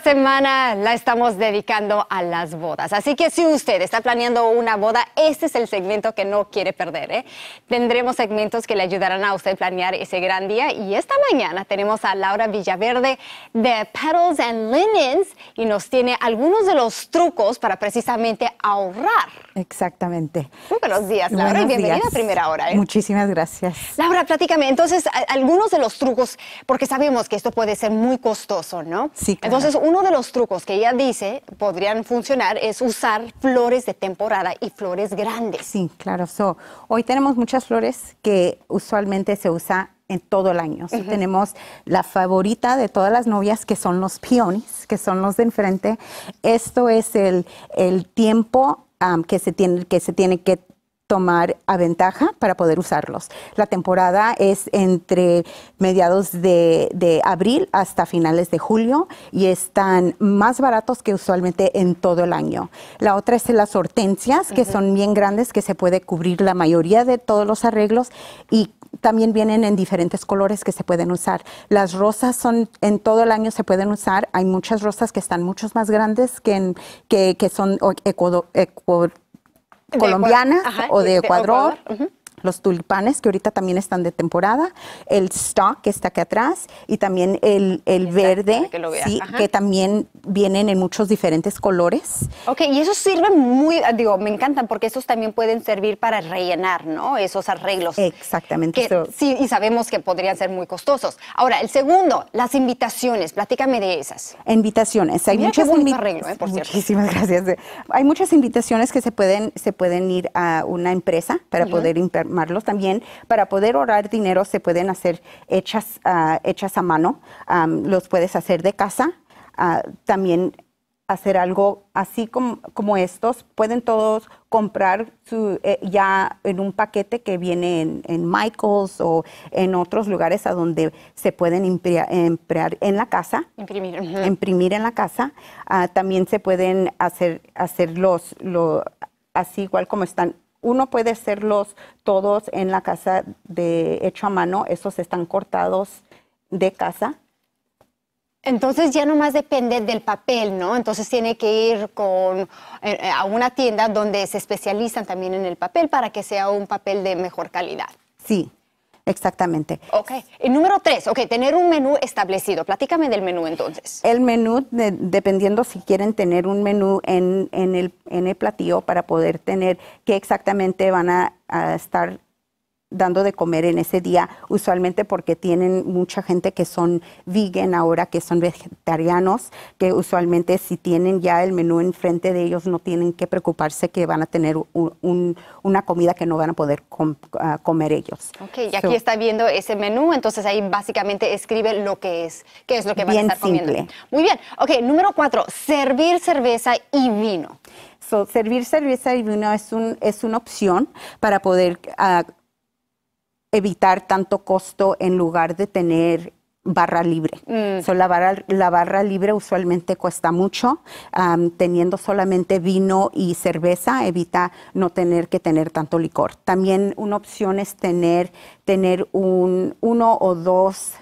semana la estamos dedicando a las bodas. Así que si usted está planeando una boda, este es el segmento que no quiere perder. ¿eh? Tendremos segmentos que le ayudarán a usted planear ese gran día. Y esta mañana tenemos a Laura Villaverde de Petals and Linens y nos tiene algunos de los trucos para precisamente ahorrar. Exactamente buenos días, Laura, bienvenida a Primera Hora. ¿eh? Muchísimas gracias. Laura, platícame, entonces, algunos de los trucos, porque sabemos que esto puede ser muy costoso, ¿no? Sí, claro. Entonces, uno de los trucos que ella dice podrían funcionar es usar flores de temporada y flores grandes. Sí, claro. So, hoy tenemos muchas flores que usualmente se usa en todo el año. Tenemos la favorita de todas las novias, que son los peones, que son los de enfrente. Esto es el, tiempo que, se tiene, que se tiene que tomar a ventaja para poder usarlos. La temporada es entre mediados de, abril hasta finales de julio y están más baratos que usualmente en todo el año. La otra es las hortensias, que son bien grandes, que se puede cubrir la mayoría de todos los arreglos y también vienen en diferentes colores que se pueden usar. Las rosas son en todo el año se pueden usar. Hay muchas rosas que están muchos más grandes que, en, que, son ecuador ...colombiana o de, Ecuador los tulipanes, que ahorita también están de temporada, el stock que está aquí atrás y también el, verde, que, también vienen en muchos diferentes colores. Ok, y eso sirve muy, ah, digo, me encantan porque esos también pueden servir para rellenar, ¿no? Esos arreglos. Exactamente. Sí, y sabemos que podrían ser muy costosos. Ahora, el segundo, las invitaciones, platícame de esas. Invitaciones, hay muchas ¿eh? Muchísimas gracias. Hay muchas invitaciones que se pueden, se pueden ir a una empresa para poder -huh también. Para poder ahorrar dinero se pueden hacer hechas, ah, hechas a mano, los puedes hacer de casa. Ah, también hacer algo así como, como, estos. Pueden todos comprar eh, ya en un paquete que viene en, Michaels o en otros lugares a donde se pueden imprimir, en la casa. Imprimir. Imprimir en la casa. también se pueden hacer, los lo, así igual como están uno puede hacerlos todos en la casa de hecho a mano, esos están cortados de casa. Entonces ya nomás depende del papel, ¿no? Entonces tiene que ir con, eh, a una tienda donde se especializan también en el papel para que sea un papel de mejor calidad. Sí, Exactamente. Ok. Y número tres, Okay. tener un menú establecido. Platícame del menú entonces. El menú, dependiendo si quieren tener un menú en, el, en el platillo para poder tener qué exactamente van a estar dando de comer en ese día, usualmente porque tienen mucha gente que son vegan ahora, que son vegetarianos, que usualmente si tienen ya el menú enfrente de ellos no tienen que preocuparse que van a tener una comida que no van a poder ah, comer ellos. Ok, y aquí está viendo ese menú, entonces ahí básicamente escribe lo que es, qué es lo que van a estar simple. Muy bien, ok, número cuatro, servir cerveza y vino. So, servir cerveza y vino es, un, es una opción para poder ah, evitar tanto costo en lugar de tener barra libre. Mm. la, barra, libre usualmente cuesta mucho. teniendo solamente vino y cerveza, evita no tener que tener tanto licor. También una opción es tener, tener un, uno o dos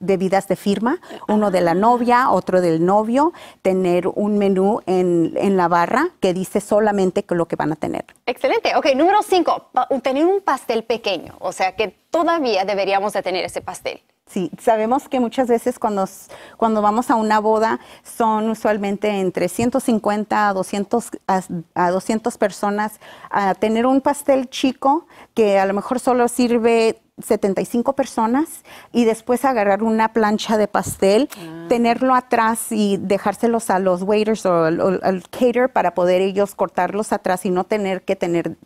debidas ah, de firma, uno de la novia, otro del novio, tener un menú en, la barra que dice solamente lo que van a tener. Excelente. Ok, número cinco, tener un pastel pequeño, o sea que todavía deberíamos de tener ese pastel. Sí, sabemos que muchas veces cuando, cuando vamos a una boda son usualmente entre 150 a 200, 200 personas. A tener un pastel chico que a lo mejor solo sirve 75 personas y después agarrar una plancha de pastel, ah. tenerlo atrás y dejárselos a los waiters o al, al cater para poder ellos cortarlos atrás y no tener que tener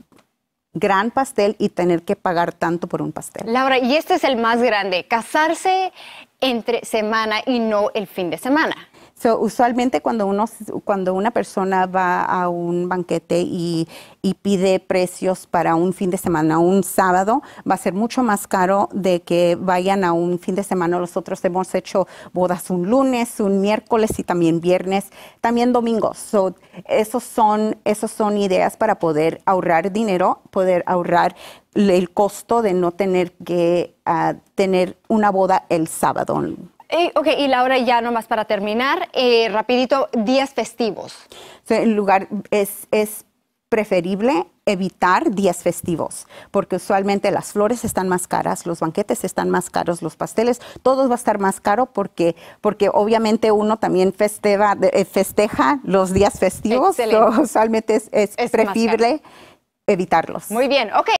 gran pastel y tener que pagar tanto por un pastel. Laura, y este es el más grande, casarse entre semana y no el fin de semana usualmente cuando, uno, cuando una persona va a un banquete y, pide precios para un fin de semana, un sábado, va a ser mucho más caro de que vayan a un fin de semana. Nosotros hemos hecho bodas un lunes, un miércoles y también viernes, también domingos. So, esos, son, esos son ideas para poder ahorrar dinero, poder ahorrar el costo de no tener que ah, tener una boda el sábado. Eh, ok, y Laura, ya nomás para terminar, eh, rapidito, días festivos. en lugar es, es preferible evitar días festivos, porque usualmente las flores están más caras, los banquetes están más caros, los pasteles, todo va a estar más caro porque, porque obviamente uno también eh, festeja los días festivos, so, usualmente es, es preferible evitarlos. Muy bien, ok.